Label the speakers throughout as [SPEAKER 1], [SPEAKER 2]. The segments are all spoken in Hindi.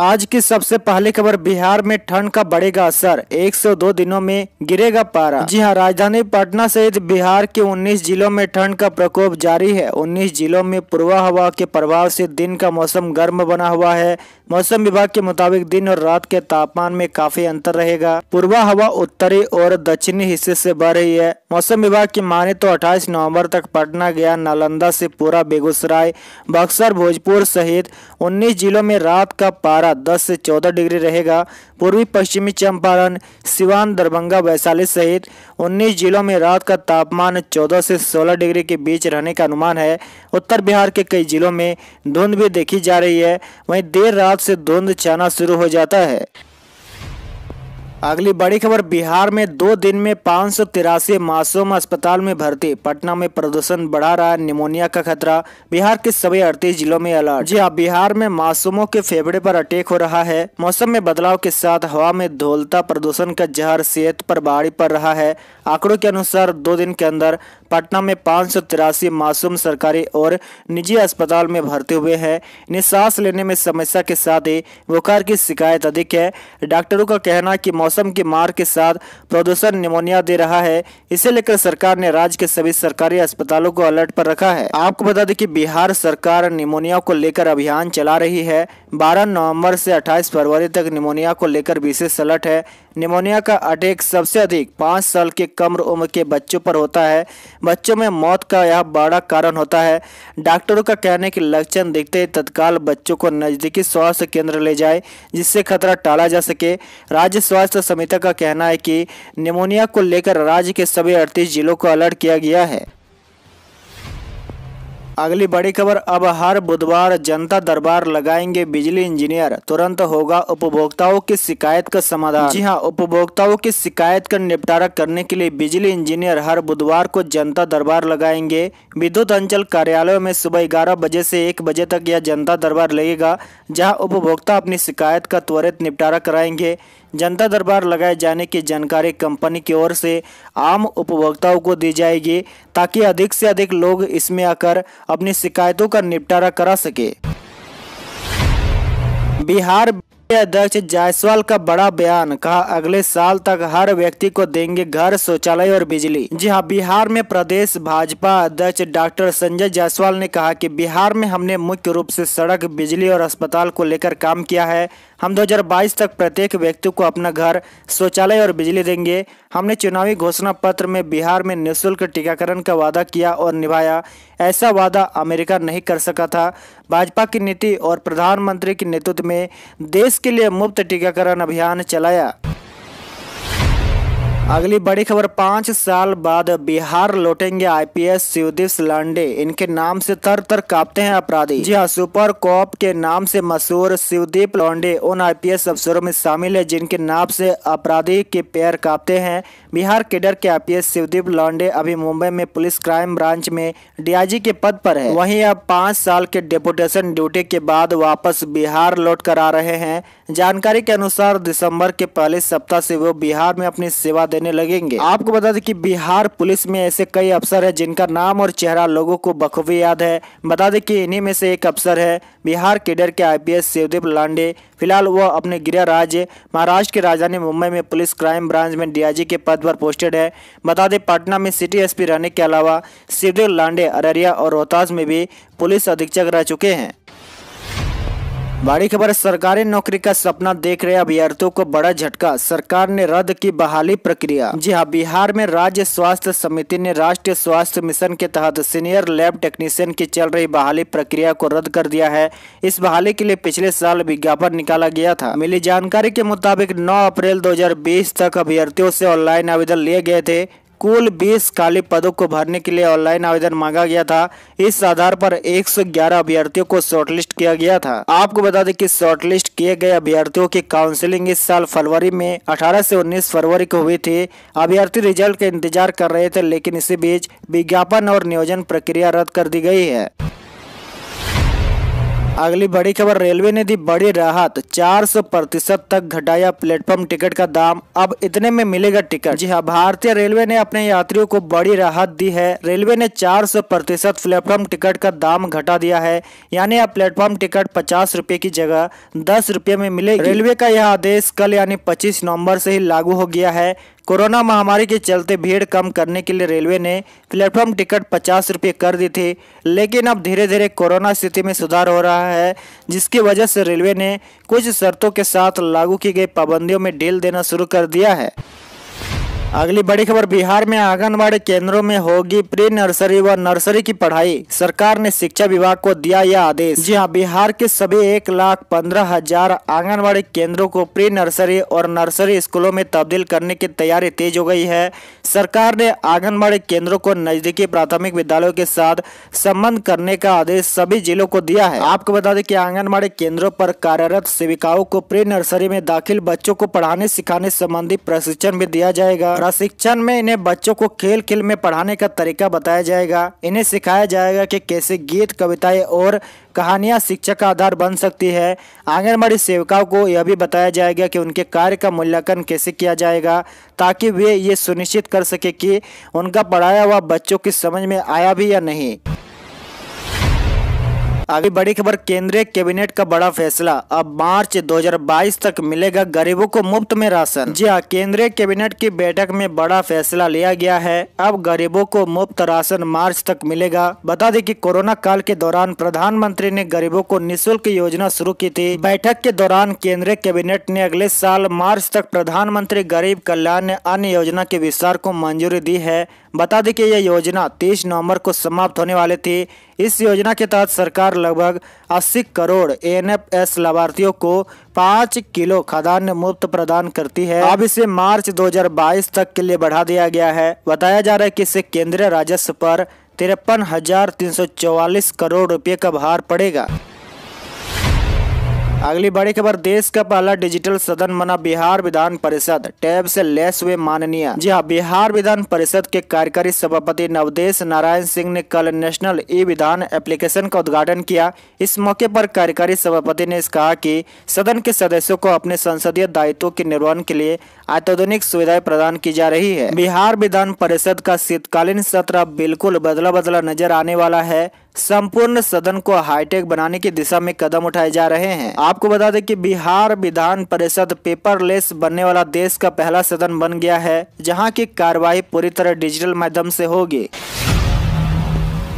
[SPEAKER 1] आज की सबसे पहली खबर बिहार में ठंड का बढ़ेगा असर 102 दिनों में गिरेगा पारा जी हाँ राजधानी पटना सहित बिहार के 19 जिलों में ठंड का प्रकोप जारी है 19 जिलों में पूर्वा हवा के प्रभाव से दिन का मौसम गर्म बना हुआ है मौसम विभाग के मुताबिक दिन और रात के तापमान में काफी अंतर रहेगा पूर्वा हवा उत्तरी और दक्षिणी हिस्से ऐसी बढ़ रही है मौसम विभाग की माने तो अट्ठाईस नवम्बर तक पटना गया नालंदा से पूरा बेगूसराय बक्सर भोजपुर सहित उन्नीस जिलों में रात का पारा पारा 10 से 14 डिग्री रहेगा पूर्वी पश्चिमी चंपारण सिवान दरभंगा वैशाली सहित 19 जिलों में रात का तापमान 14 से 16 डिग्री के बीच रहने का अनुमान है उत्तर बिहार के कई जिलों में धुंध भी देखी जा रही है वहीं देर रात से धुंध छाना शुरू हो जाता है अगली बड़ी खबर बिहार में दो दिन में पाँच सौ तिरासी मासूम अस्पताल में भर्ती पटना में प्रदूषण बढ़ा रहा है निमोनिया का खतरा बिहार के सभी अड़तीस जिलों में अलर्ट जी हाँ बिहार में मासूमों के फेफड़े पर अटैक हो रहा है मौसम में बदलाव के साथ हवा में धोलता प्रदूषण का जहर सेहत पर भारी पड़ रहा है आंकड़ों के अनुसार दो दिन के अंदर पटना में पाँच मासूम सरकारी और निजी अस्पताल में भर्ती हुए है इन्हें लेने में समस्या के साथ ही बुखार की शिकायत अधिक है डॉक्टरों का कहना की मौसम की मार के साथ प्रदूषण निमोनिया दे रहा है इसे लेकर सरकार ने राज्य के सभी सरकारी अस्पतालों को अलर्ट पर रखा है आपको बता दें कि बिहार सरकार निमोनिया को लेकर अभियान चला रही है बारह नवम्बर से अट्ठाईस फरवरी तक निमोनिया को लेकर विशेष अलर्ट है निमोनिया का अटैक सबसे अधिक पाँच साल के कम उम्र के बच्चों पर होता है बच्चों में मौत का यह बड़ा कारण होता है डॉक्टरों का कहना है लक्षण दिखते ही तत्काल बच्चों को नज़दीकी स्वास्थ्य केंद्र ले जाए जिससे खतरा टाला जा सके राज्य स्वास्थ्य समिति का कहना है कि निमोनिया को लेकर राज्य के सभी अड़तीस जिलों को अलर्ट किया गया है अगली बड़ी खबर अब हर बुधवार जनता दरबार लगाएंगे बिजली इंजीनियर तुरंत होगा उपभोक्ताओं की शिकायत का समाधान जी हां उपभोक्ताओं की शिकायत का कर निपटारा करने के लिए बिजली इंजीनियर हर बुधवार को जनता दरबार लगाएंगे विद्युत अंचल कार्यालयों में सुबह ग्यारह बजे से एक बजे तक यह जनता दरबार लगेगा जहाँ उपभोक्ता अपनी शिकायत का त्वरित निपटारा कराएंगे जनता दरबार लगाए जाने की जानकारी कंपनी की ओर से आम उपभोक्ताओं को दी जाएगी ताकि अधिक से अधिक लोग इसमें आकर अपनी शिकायतों का निपटारा करा सके बिहार अध्यक्ष जायसवाल का बड़ा बयान कहा अगले साल तक हर व्यक्ति को देंगे घर शौचालय और बिजली जी हाँ बिहार में प्रदेश भाजपा अध्यक्ष डॉक्टर संजय जायसवाल ने कहा कि बिहार में हमने मुख्य रूप से सड़क बिजली और अस्पताल को लेकर काम किया है हम 2022 तक प्रत्येक व्यक्ति को अपना घर शौचालय और बिजली देंगे हमने चुनावी घोषणा पत्र में बिहार में निःशुल्क टीकाकरण का वादा किया और निभाया ऐसा वादा अमेरिका नहीं कर सका था भाजपा की नीति और प्रधानमंत्री के नेतृत्व में देश के लिए मुफ्त टीकाकरण अभियान चलाया अगली बड़ी खबर पाँच साल बाद बिहार लौटेंगे आईपीएस शिवदीप लांडे इनके नाम से तर तर कांपते हैं अपराधी जी हाँ सुपर कॉप के नाम से मशहूर शिवदीप लांडे उन आईपीएस अफसरों में शामिल है जिनके नाम से अपराधी के पैर कांपते हैं बिहार केडर के आईपीएस शिवदीप लांडे अभी मुंबई में पुलिस क्राइम ब्रांच में डीआईजी के पद पर है वहीं अब पाँच साल के डेपुटेशन ड्यूटी के बाद वापस बिहार लौट कर आ रहे हैं जानकारी के अनुसार दिसंबर के पहले सप्ताह से वो बिहार में अपनी सेवा देने लगेंगे आपको बता दें कि बिहार पुलिस में ऐसे कई अफसर है जिनका नाम और चेहरा लोगों को बखूबी याद है बता दें कि इन्हीं में से एक अफसर है बिहार केडर के आईपीएस शिवदीप लांडे फिलहाल वह अपने गृह राज्य महाराष्ट्र की राजधानी मुंबई में पुलिस क्राइम ब्रांच में डीआईजी के पद पर पोस्टेड है बता दें पटना में सिटी एसपी रहने के अलावा सिविल लांडे अररिया और रोहतास में भी पुलिस अधीक्षक रह चुके हैं बड़ी खबर सरकारी नौकरी का सपना देख रहे अभ्यर्थियों को बड़ा झटका सरकार ने रद्द की बहाली प्रक्रिया जी हाँ बिहार में राज्य स्वास्थ्य समिति ने राष्ट्रीय स्वास्थ्य मिशन के तहत सीनियर लैब टेक्नीशियन की चल रही बहाली प्रक्रिया को रद्द कर दिया है इस बहाली के लिए पिछले साल विज्ञापन निकाला गया था मिली जानकारी के मुताबिक नौ अप्रैल दो तक अभ्यर्थियों ऐसी ऑनलाइन आवेदन लिए गए थे कुल 20 खाली पदों को भरने के लिए ऑनलाइन आवेदन मांगा गया था इस आधार पर 111 अभ्यर्थियों को शॉर्टलिस्ट किया गया था आपको बता दें कि शॉर्टलिस्ट किए गए अभ्यर्थियों की काउंसिलिंग इस साल फरवरी में 18 से 19 फरवरी को हुई थी अभ्यर्थी रिजल्ट का इंतजार कर रहे थे लेकिन इसी बीच विज्ञापन और नियोजन प्रक्रिया रद्द कर दी गई है अगली बड़ी खबर रेलवे ने दी बड़ी राहत 400 प्रतिशत तक घटाया प्लेटफॉर्म टिकट का दाम अब इतने में मिलेगा टिकट जी हाँ भारतीय रेलवे ने अपने यात्रियों को बड़ी राहत दी है रेलवे ने 400 प्रतिशत प्लेटफॉर्म टिकट का दाम घटा दिया है यानी अब प्लेटफॉर्म टिकट पचास रूपए की जगह दस रूपए में मिले रेलवे का यह आदेश कल यानी पच्चीस नवम्बर से ही लागू हो गया है कोरोना महामारी के चलते भीड़ कम करने के लिए रेलवे ने प्लेटफॉर्म टिकट पचास रुपये कर दी थी लेकिन अब धीरे धीरे कोरोना स्थिति में सुधार हो रहा है जिसकी वजह से रेलवे ने कुछ शर्तों के साथ लागू की गई पाबंदियों में ढील देना शुरू कर दिया है अगली बड़ी खबर बिहार में आंगनबाड़ी केंद्रों में होगी प्री नर्सरी व नर्सरी की पढ़ाई सरकार ने शिक्षा विभाग को दिया यह आदेश जी हाँ बिहार के सभी एक लाख पंद्रह हजार आंगनबाड़ी केंद्रों को प्री नर्सरी और नर्सरी स्कूलों में तब्दील करने की तैयारी तेज हो गई है सरकार ने आंगनबाड़ी केंद्रों को नजदीकी प्राथमिक विद्यालयों के साथ संबंध करने का आदेश सभी जिलों को दिया है आपको बता दें की आंगनबाड़ी केंद्रों पर कार्यरत सेविकाओं को प्री नर्सरी में दाखिल बच्चों को पढ़ाने सिखाने संबंधी प्रशिक्षण भी दिया जाएगा प्रशिक्षण में इन्हें बच्चों को खेल खेल में पढ़ाने का तरीका बताया जाएगा इन्हें सिखाया जाएगा कि कैसे गीत कविताएं और कहानियां शिक्षा का आधार बन सकती है आंगनबाड़ी सेविकाओं को यह भी बताया जाएगा कि उनके कार्य का मूल्यांकन कैसे किया जाएगा ताकि वे ये सुनिश्चित कर सके कि उनका पढ़ाया हुआ बच्चों की समझ में आया भी या नहीं अभी बड़ी खबर केंद्रीय कैबिनेट का बड़ा फैसला अब मार्च 2022 तक मिलेगा गरीबों को मुफ्त में राशन जी हाँ केंद्रीय कैबिनेट की बैठक में बड़ा फैसला लिया गया है अब गरीबों को मुफ्त राशन मार्च तक मिलेगा बता दें कि कोरोना काल के दौरान प्रधानमंत्री ने गरीबों को निःशुल्क योजना शुरू की थी बैठक के दौरान केंद्रीय कैबिनेट ने अगले साल मार्च तक प्रधानमंत्री गरीब कल्याण अन्य योजना के विस्तार को मंजूरी दी है बता दें की यह योजना तीस नवम्बर को समाप्त होने वाली थी इस योजना के तहत सरकार पर लगभग 80 करोड़ एनएफएस लाभार्थियों को 5 किलो खाद्यान्न मुफ्त प्रदान करती है अब इसे मार्च 2022 तक के लिए बढ़ा दिया गया है बताया जा रहा है कि इसे केंद्रीय राजस्व पर तिरपन हजार तीन सौ चौवालीस करोड़ रुपए का भार पड़ेगा अगली बड़ी खबर देश का पहला डिजिटल सदन बना बिहार विधान परिषद टैब से लेस हुए माननीय जी हाँ बिहार विधान परिषद के कार्यकारी सभापति नवदेश नारायण सिंह ने कल नेशनल ई विधान एप्लीकेशन का उद्घाटन किया इस मौके पर कार्यकारी सभापति ने कहा कि सदन के सदस्यों को अपने संसदीय दायित्व के निर्वहन के लिए अत्याधुनिक सुविधाएं प्रदान की जा रही है बिहार विधान परिषद का शीतकालीन सत्र बिल्कुल बदला बदला नजर आने वाला है संपूर्ण सदन को हाईटेक बनाने की दिशा में कदम उठाए जा रहे हैं आपको बता दें कि बिहार विधान परिषद पेपरलेस बनने वाला देश का पहला सदन बन गया है जहां की कार्यवाही पूरी तरह डिजिटल माध्यम से होगी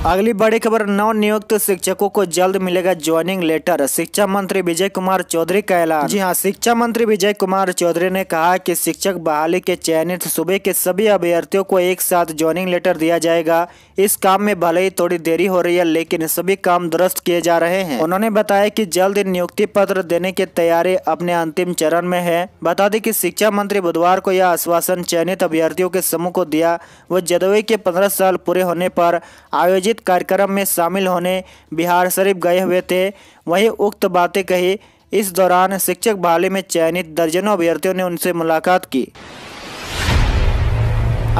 [SPEAKER 1] अगली बड़ी खबर नव नियुक्त शिक्षकों को जल्द मिलेगा ज्वाइनिंग लेटर शिक्षा मंत्री विजय कुमार चौधरी का ऐलान जी हाँ शिक्षा मंत्री विजय कुमार चौधरी ने कहा कि शिक्षक बहाली के चयनित सूबे के सभी अभ्यर्थियों को एक साथ ज्वाइनिंग लेटर दिया जाएगा इस काम में भले ही थोड़ी देरी हो रही है लेकिन सभी काम दुरुस्त किए जा रहे हैं उन्होंने बताया की जल्द नियुक्ति पत्र देने की तैयारी अपने अंतिम चरण में है बता दें की शिक्षा मंत्री बुधवार को यह आश्वासन चयनित अभ्यर्थियों के समूह को दिया वो जदवे के पंद्रह साल पूरे होने पर आयोजित आयोजित कार्यक्रम में शामिल होने बिहार शरीफ गए हुए थे वहीं उक्त बातें कही इस दौरान शिक्षक बहाली में चयनित दर्जनों अभ्यर्थियों ने उनसे मुलाकात की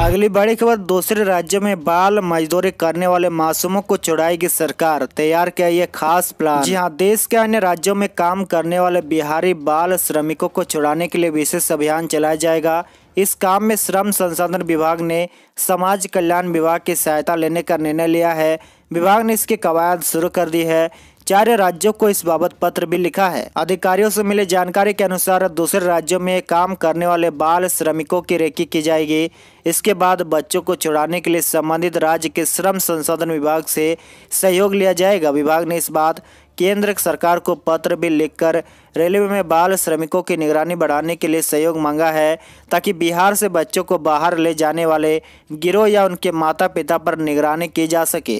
[SPEAKER 1] अगली बड़ी खबर दूसरे राज्यों में बाल मजदूरी करने वाले मासूमों को छुड़ाएगी सरकार तैयार किया यह खास प्लान जी हाँ देश के अन्य राज्यों में काम करने वाले बिहारी बाल श्रमिकों को छुड़ाने के लिए विशेष अभियान चलाया जाएगा इस काम में श्रम संसाधन विभाग ने समाज कल्याण विभाग की सहायता लेने का निर्णय लिया है विभाग ने इसकी कवायद शुरू कर दी है चार राज्यों को इस बाबत पत्र भी लिखा है अधिकारियों से मिली जानकारी के अनुसार दूसरे राज्यों में काम करने वाले बाल श्रमिकों की रेकी की जाएगी इसके बाद बच्चों को छुड़ाने के लिए संबंधित राज्य के श्रम संसाधन विभाग से सहयोग लिया जाएगा विभाग ने इस बात केंद्र सरकार को पत्र भी लिखकर रेलवे में बाल श्रमिकों की निगरानी बढ़ाने के लिए सहयोग मांगा है ताकि बिहार से बच्चों को बाहर ले जाने वाले गिरोह या उनके माता पिता पर निगरानी की जा सके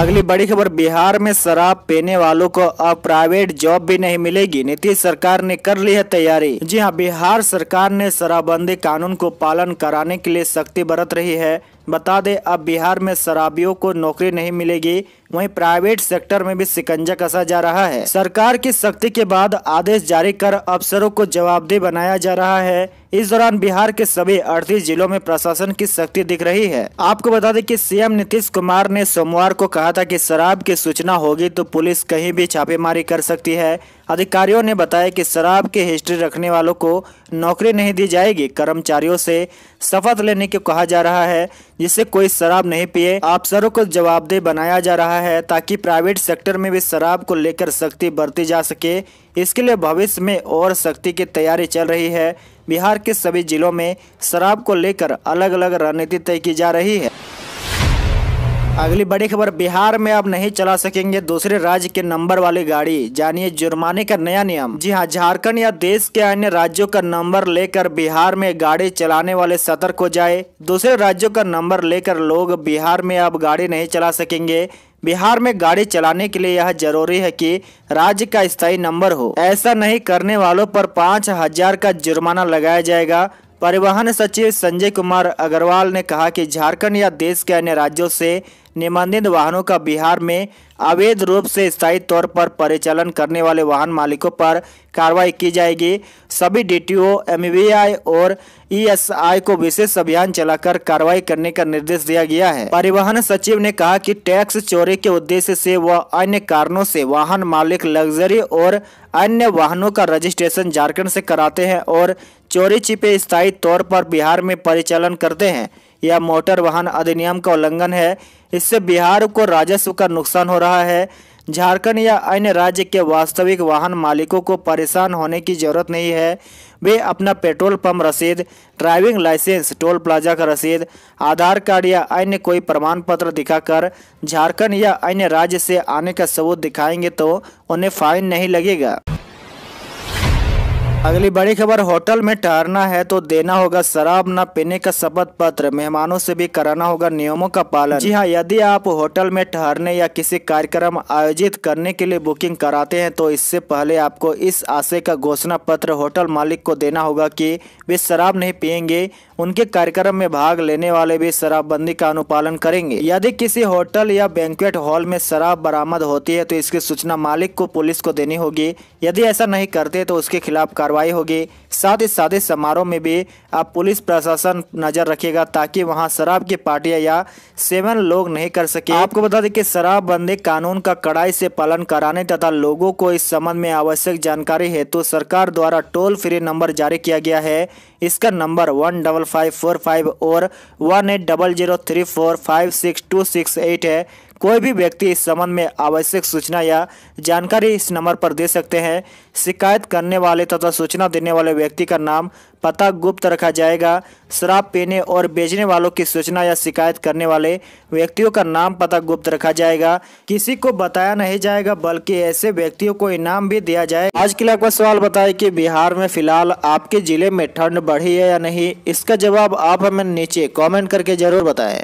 [SPEAKER 1] अगली बड़ी खबर बिहार में शराब पीने वालों को अब प्राइवेट जॉब भी नहीं मिलेगी नीतीश सरकार ने कर ली है तैयारी जी हाँ बिहार सरकार ने शराबबंदी कानून को पालन कराने के लिए सख्ती बरत रही है बता दे अब बिहार में शराबियों को नौकरी नहीं मिलेगी वहीं प्राइवेट सेक्टर में भी सिकंजा कसा जा रहा है सरकार की सख्ती के बाद आदेश जारी कर अफसरों को जवाबदेह बनाया जा रहा है इस दौरान बिहार के सभी अड़तीस जिलों में प्रशासन की सख्ती दिख रही है आपको बता दें कि सीएम नीतीश कुमार ने सोमवार को कहा था कि शराब की सूचना होगी तो पुलिस कहीं भी छापेमारी कर सकती है अधिकारियों ने बताया कि शराब की हिस्ट्री रखने वालों को नौकरी नहीं दी जाएगी कर्मचारियों से शपथ लेने को कहा जा रहा है जिससे कोई शराब नहीं पिए अफसरों को जवाबदेह बनाया जा रहा है है ताकि प्राइवेट सेक्टर में भी शराब को लेकर सख्ती बरती जा सके इसके लिए भविष्य में और सख्ती की तैयारी चल रही है बिहार के सभी जिलों में शराब को लेकर अलग अलग रणनीति तय की जा रही है अगली बड़ी खबर बिहार में अब नहीं चला सकेंगे दूसरे राज्य के नंबर वाली गाड़ी जानिए जुर्माने का नया नियम जी हाँ झारखंड या देश के अन्य राज्यों का नंबर लेकर बिहार में गाड़ी चलाने वाले सतर्क हो जाए दूसरे राज्यों का नंबर लेकर लोग बिहार में अब गाड़ी नहीं चला सकेंगे बिहार में गाड़ी चलाने के लिए यह जरूरी है कि राज्य का स्थायी नंबर हो ऐसा नहीं करने वालों पर पाँच हजार का जुर्माना लगाया जाएगा परिवहन सचिव संजय कुमार अग्रवाल ने कहा कि झारखंड या देश के अन्य राज्यों से निबंधित वाहनों का बिहार में अवैध रूप से स्थायी तौर पर परिचालन करने वाले वाहन मालिकों पर कार्रवाई की जाएगी सभी डीटीओ, एमवीआई और ईएसआई e को विशेष अभियान चलाकर कार्रवाई करने का निर्देश दिया गया है परिवहन सचिव ने कहा कि टैक्स चोरी के उद्देश्य से व अन्य कारणों से वाहन मालिक लग्जरी और अन्य वाहनों का रजिस्ट्रेशन झारखण्ड से कराते हैं और चोरी छिपे स्थायी तौर पर बिहार में परिचालन करते हैं यह मोटर वाहन अधिनियम का उल्लंघन है इससे बिहार को राजस्व का नुकसान हो रहा है झारखंड या अन्य राज्य के वास्तविक वाहन मालिकों को परेशान होने की जरूरत नहीं है वे अपना पेट्रोल पंप रसीद ड्राइविंग लाइसेंस टोल प्लाजा का रसीद आधार कार्ड या अन्य कोई प्रमाण पत्र दिखाकर झारखंड या अन्य राज्य से आने का सबूत दिखाएंगे तो उन्हें फाइन नहीं लगेगा अगली बड़ी खबर होटल में ठहरना है तो देना होगा शराब न पीने का शपथ पत्र मेहमानों से भी कराना होगा नियमों का पालन जी हाँ यदि आप होटल में ठहरने या किसी कार्यक्रम आयोजित करने के लिए बुकिंग कराते हैं तो इससे पहले आपको इस आशय का घोषणा पत्र होटल मालिक को देना होगा कि वे शराब नहीं पियेंगे उनके कार्यक्रम में भाग लेने वाले भी शराबबंदी का अनुपालन करेंगे यदि किसी होटल या बैंकुएट हॉल में शराब बरामद होती है तो इसकी सूचना मालिक को पुलिस को देनी होगी यदि ऐसा नहीं करते तो उसके खिलाफ कार्रवाई होगी साथ ही शादी समारोह में भी आप पुलिस प्रशासन नजर रखेगा ताकि वहाँ शराब की पार्टियां या सेवन लोग नहीं कर सके आपको बता दें कि शराबबंदी कानून का कड़ाई से पालन कराने तथा लोगों को इस संबंध में आवश्यक जानकारी हेतु सरकार द्वारा टोल फ्री नंबर जारी किया गया है इसका number one double five four five और one eight double zero three four five six two six eight है कोई भी व्यक्ति इस संबंध में आवश्यक सूचना या जानकारी इस नंबर पर दे सकते हैं शिकायत करने वाले तथा सूचना देने वाले व्यक्ति का नाम पता गुप्त रखा जाएगा शराब पीने और बेचने वालों की सूचना या शिकायत करने वाले व्यक्तियों का नाम पता गुप्त रखा जाएगा किसी को बताया नहीं जाएगा बल्कि ऐसे व्यक्तियों को इनाम भी दिया जाए आज के लिए आपका सवाल बताए कि बिहार में फिलहाल आपके जिले में ठंड बढ़ी है या नहीं इसका जवाब आप हमें नीचे कॉमेंट करके जरूर बताएं